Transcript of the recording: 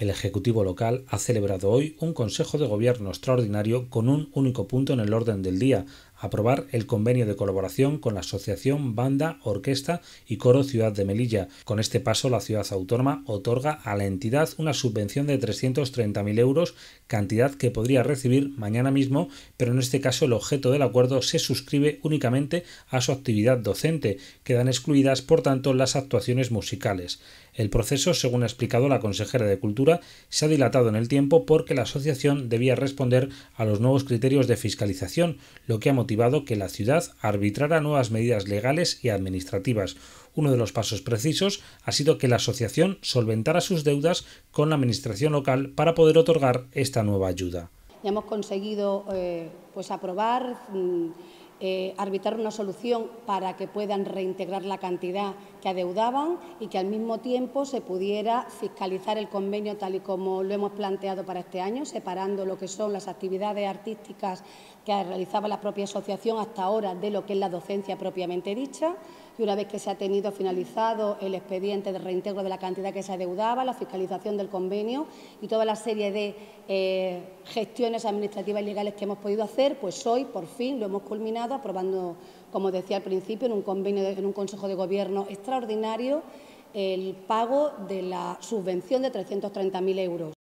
El Ejecutivo local ha celebrado hoy un Consejo de Gobierno extraordinario con un único punto en el orden del día, aprobar el convenio de colaboración con la Asociación Banda, Orquesta y Coro Ciudad de Melilla. Con este paso, la ciudad autónoma otorga a la entidad una subvención de 330.000 euros, cantidad que podría recibir mañana mismo, pero en este caso el objeto del acuerdo se suscribe únicamente a su actividad docente. Quedan excluidas, por tanto, las actuaciones musicales. El proceso, según ha explicado la consejera de Cultura, se ha dilatado en el tiempo porque la asociación debía responder a los nuevos criterios de fiscalización, lo que ha motivado que la ciudad arbitrara nuevas medidas legales y administrativas. Uno de los pasos precisos ha sido que la asociación solventara sus deudas con la administración local para poder otorgar esta nueva ayuda. Ya hemos conseguido eh, pues aprobar mm, eh, arbitrar una solución para que puedan reintegrar la cantidad que adeudaban y que al mismo tiempo se pudiera fiscalizar el convenio tal y como lo hemos planteado para este año, separando lo que son las actividades artísticas que realizaba la propia asociación hasta ahora de lo que es la docencia propiamente dicha. Y una vez que se ha tenido finalizado el expediente de reintegro de la cantidad que se adeudaba, la fiscalización del convenio y toda la serie de eh, gestiones administrativas y legales que hemos podido hacer, pues hoy por fin lo hemos culminado aprobando, como decía al principio, en un convenio, en un Consejo de Gobierno extraordinario, el pago de la subvención de 330.000 euros.